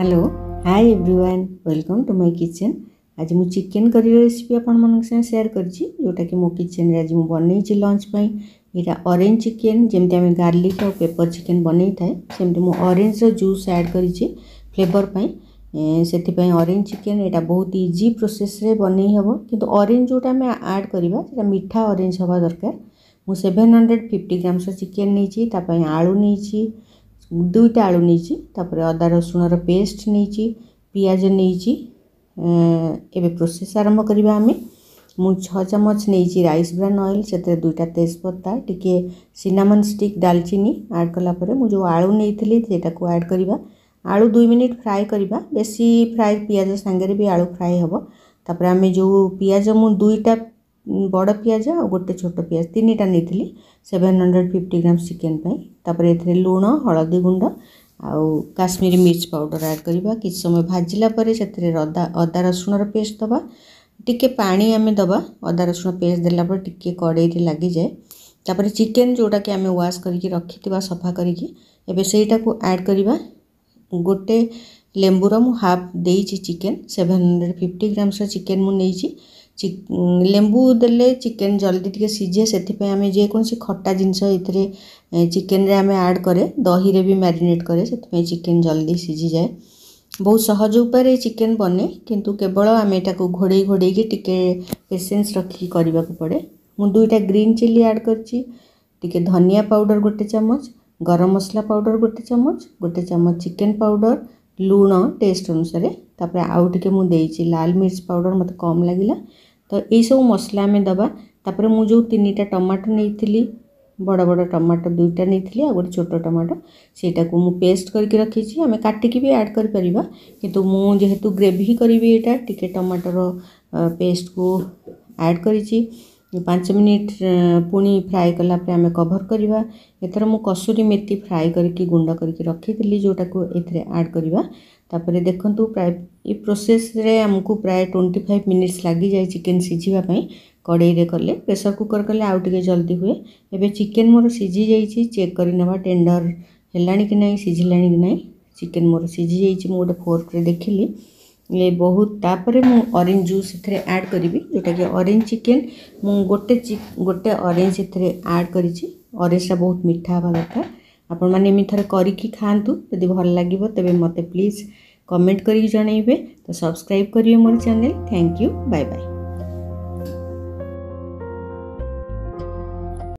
hello hi everyone welcome to my kitchen आज मुझे chicken करी कर आपयर करोटा कि मो किचन आज मुझे बनई लंच अरेज चिकेन जमी आम गार्लिक और पेपर चिकेन बनई थाए से मुझे अरेज जूस एड कर फ्लेवर पर से अरेज चिकेन यहाँ बहुत इजी प्रोसेस बनई हे कि अरेज जोटा आड करवा मीठा अरेज हवा दरकार मुझे seven hundred fifty grams chicken नहीं आलु नहीं दुईटा आलु नहींपर अदा रसुण पेस्ट नहीं पिज नहीं प्रोसेस आरंभ करवा छ चमच नहीं रईस ब्रान अएल से दुईटा तेजपत्ता टी सिनाम स्टिक डालचीनी आड कला मुझे आलु नहींटा को आड करवा आलु दुई मिनिट फ्राए कर बेस फ्राए पिज सांगे भी आलु फ्राए हे तापर आम जो पिज मुझा बड़ पिज आ गोटे छोट पिज तीन टाइम नहीं थी seven hundred fifty gram chicken तापर ए लुण हलदी गुंड आउ काश्मीर मिर्च पाउडर ऐड करवा कि समय भाजला से अदा रसुण पेस्ट दवा टी पा आम दवा अदा रसुण पेस्ट देलापुर टी कड़े लग जाए तापर चिकेन जोटा कि आम व्वाश कर रखी सफा करकेटा को आड करवा गोटे लेबूर मुझे हाफ दे chicken seven hundred fifty grams chicken मुझे ଲେମ୍ବୁ ଦେଲେ ଚିକେନ୍ ଜଲ୍ଦି ଟିକେ ସିଝେ ସେଥିପାଇଁ ଆମେ ଯେକୌଣସି ଖଟା ଜିନିଷ ଏଥିରେ ଚିକେନ୍ରେ ଆମେ ଆଡ଼୍ କରେ ଦହିରେ ବି ମ୍ୟାରିନେଟ୍ କରେ ସେଥିପାଇଁ ଚିକେନ୍ ଜଲ୍ଦି ସିଝିଯାଏ ବହୁତ ସହଜ ଉପାୟରେ ଚିକେନ୍ ବନେ କିନ୍ତୁ କେବଳ ଆମେ ଏଟାକୁ ଘୋଡ଼େଇ ଘୋଡ଼େଇକି ଟିକେ ପେସେନ୍ସ ରଖିକି କରିବାକୁ ପଡ଼େ ମୁଁ ଦୁଇଟା ଗ୍ରୀନ୍ ଚିଲି ଆଡ଼୍ କରିଛି ଟିକେ ଧନିଆ ପାଉଡ଼ର ଗୋଟେ ଚାମଚ ଗରମ ମସଲା ପାଉଡ଼ର ଗୋଟେ ଚାମଚ ଗୋଟେ ଚାମଚ ଚିକେନ୍ ପାଉଡ଼ର ଲୁଣ ଟେଷ୍ଟ ଅନୁସାରେ ତାପରେ ଆଉ ଟିକେ ମୁଁ ଦେଇଛି ଲାଲ ମିର୍ଚ ପାଉଡ଼ର ମୋତେ କମ୍ ଲାଗିଲା तो ये सब मसला आम दवा तापर मुझे तीन टा टमाटो नहीं बड़ बड़ टमाटो दुईटा नहीं आ गए छोट टमाटो से मुझे पेस्ट करके रखी आम काटिक भी आड कर कितु मुझे ग्रेवि करी ये टमाटोर पेस्ट को आड कर पांच मिनिट पुणी फ्राए कला आम कभर करवा एथर मुझ कसूरी मेथी फ्राए करके गुंड करके रखी जोटा को आड करापर देखूँ प्राय प्रोसेस आमको प्राय ट्वेंटी फाइव मिनिट्स लग जाए चिकेन सीझापी कड़े कले प्रेसर कुकर कले आए जल्दी हुए ये चिकेन मोर सीझी जा चेक ना टेडर है कि ना सीझला कि ना चिकेन मोर सीझी जाइए मुझे फोर्क देख ली ये बहुत तापर मुरेज जूस एड करी जोटा कि अरेज चिकेन मुझे चिक गोटे अरेज एड करा बहुत मीठा हवा कथा आपण मैंने थे करातु जदि भल लगे तेज मत प्लीज कमेंट करके तो सब्सक्राइब करेंगे मोर चेल थैंक यू बाय बाय